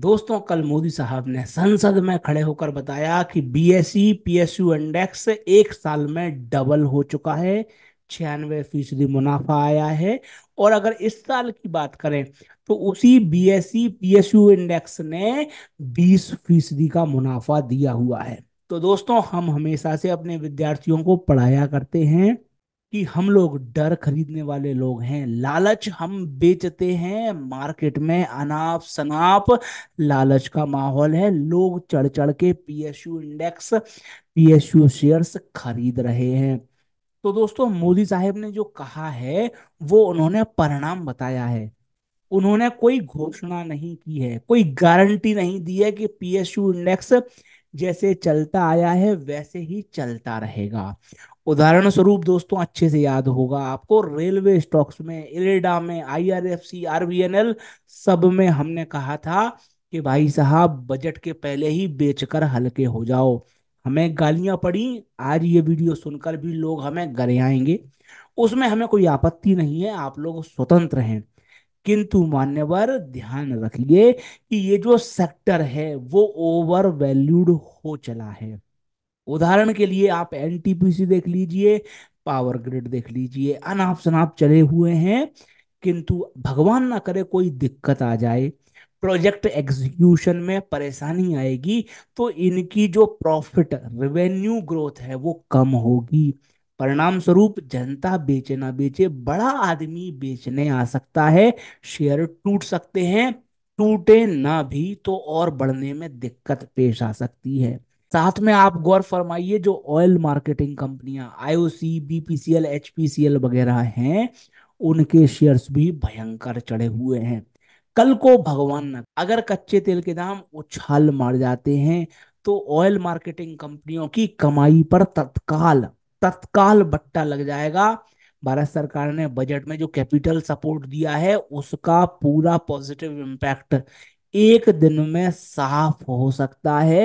दोस्तों कल मोदी साहब ने संसद में खड़े होकर बताया कि बीएसई पीएसयू इंडेक्स एक साल में डबल हो चुका है छियानवे फीसदी मुनाफा आया है और अगर इस साल की बात करें तो उसी बीएसई पीएसयू इंडेक्स ने 20 फीसदी का मुनाफा दिया हुआ है तो दोस्तों हम हमेशा से अपने विद्यार्थियों को पढ़ाया करते हैं कि हम लोग डर खरीदने वाले लोग हैं लालच हम बेचते हैं मार्केट में अनाप शनाप लालच का माहौल है लोग चढ़ चढ़ के पीएसयू इंडेक्स पीएसयू शेयर्स खरीद रहे हैं तो दोस्तों मोदी साहब ने जो कहा है वो उन्होंने परिणाम बताया है उन्होंने कोई घोषणा नहीं की है कोई गारंटी नहीं दी है कि पीएसयू इंडेक्स जैसे चलता आया है वैसे ही चलता रहेगा उदाहरण स्वरूप दोस्तों अच्छे से याद होगा आपको रेलवे स्टॉक्स में इरेडा में आईआरएफसी आरबीएनएल सब में हमने कहा था कि भाई साहब बजट के पहले ही बेचकर हल्के हो जाओ हमें गालियां पड़ी आज ये वीडियो सुनकर भी लोग हमें गरे आएंगे उसमें हमें कोई आपत्ति नहीं है आप लोग स्वतंत्र हैं किंतु मान्यवर ध्यान रखिए कि ये जो सेक्टर है वो ओवर वैल्यूड हो चला है उदाहरण के लिए आप एनटीपीसी देख लीजिए पावर ग्रिड देख लीजिए अनाप शनाप चले हुए हैं किंतु भगवान ना करे कोई दिक्कत आ जाए प्रोजेक्ट एग्जीक्यूशन में परेशानी आएगी तो इनकी जो प्रॉफिट रेवेन्यू ग्रोथ है वो कम होगी परिणाम स्वरूप जनता बेचे ना बेचे बड़ा आदमी बेचने आ सकता है शेयर टूट सकते हैं टूटे ना भी तो और बढ़ने में दिक्कत पेश आ सकती है साथ में आप गौर फरमाइए जो ऑयल मार्केटिंग कंपनियां आईओसी बीपीसीएल एचपीसीएल वगैरह हैं उनके शेयर्स भी भयंकर चढ़े हुए हैं कल को भगवान न अगर कच्चे तेल के दाम उछाल मार जाते हैं तो ऑयल मार्केटिंग कंपनियों की कमाई पर तत्काल तत्काल बट्टा लग जाएगा भारत सरकार ने बजट में जो कैपिटल सपोर्ट दिया है उसका पूरा पॉजिटिव इम्पैक्ट एक दिन में साफ हो सकता है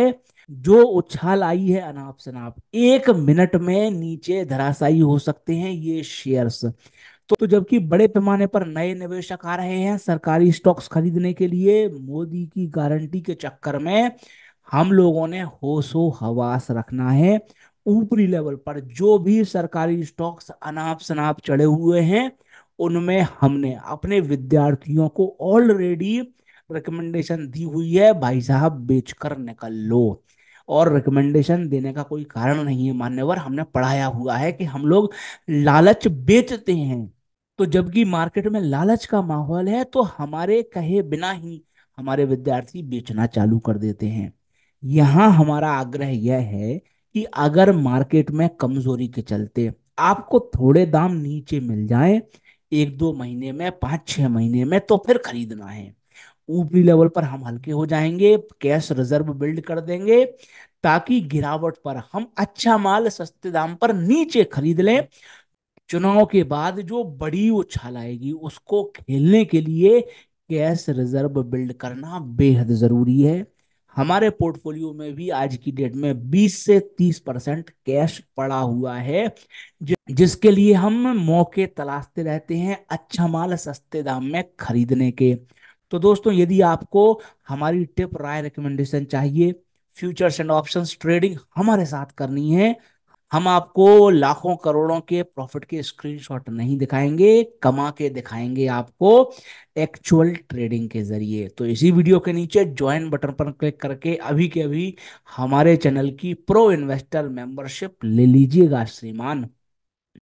जो उछाल आई है अनाप शनाप एक मिनट में नीचे धराशायी हो सकते हैं ये शेयर्स तो, तो जबकि बड़े पैमाने पर नए निवेशक आ रहे हैं सरकारी स्टॉक्स खरीदने के लिए मोदी की गारंटी के चक्कर में हम लोगों ने होशो हवास रखना है ऊपरी लेवल पर जो भी सरकारी स्टॉक्स अनाप शनाप चढ़े हुए हैं उनमें हमने अपने विद्यार्थियों को ऑलरेडी रिकमेंडेशन दी हुई है भाई साहब बेचकर निकल लो और रिकमेंडेशन देने का कोई कारण नहीं है मान्यवर हमने पढ़ाया हुआ है कि हम लोग लालच बेचते हैं तो जबकि मार्केट में लालच का माहौल है तो हमारे कहे बिना ही हमारे विद्यार्थी बेचना चालू कर देते हैं यहाँ हमारा आग्रह यह है कि अगर मार्केट में कमजोरी के चलते आपको थोड़े दाम नीचे मिल जाए एक दो महीने में पांच छह महीने में तो फिर खरीदना है ऊपरी लेवल पर हम हल्के हो जाएंगे कैश रिजर्व बिल्ड कर देंगे ताकि गिरावट पर हम अच्छा माल सस्ते दाम पर नीचे खरीद लें चुनाव के बाद जो बड़ी उछाल आएगी उसको खेलने के लिए कैश रिजर्व बिल्ड करना बेहद जरूरी है हमारे पोर्टफोलियो में भी आज की डेट में 20 से 30 परसेंट कैश पड़ा हुआ है जिसके लिए हम मौके तलाशते रहते हैं अच्छा माल सस्ते दाम में खरीदने के तो दोस्तों यदि आपको हमारी टिप राय रिकमेंडेशन चाहिए फ्यूचर्स एंड ऑप्शंस ट्रेडिंग हमारे साथ करनी है हम आपको लाखों करोड़ों के प्रॉफिट के स्क्रीनशॉट नहीं दिखाएंगे कमा के दिखाएंगे आपको एक्चुअल ट्रेडिंग के जरिए तो इसी वीडियो के नीचे ज्वाइन बटन पर क्लिक करके अभी के अभी हमारे चैनल की प्रो इन्वेस्टर मेंबरशिप ले लीजिएगा श्रीमान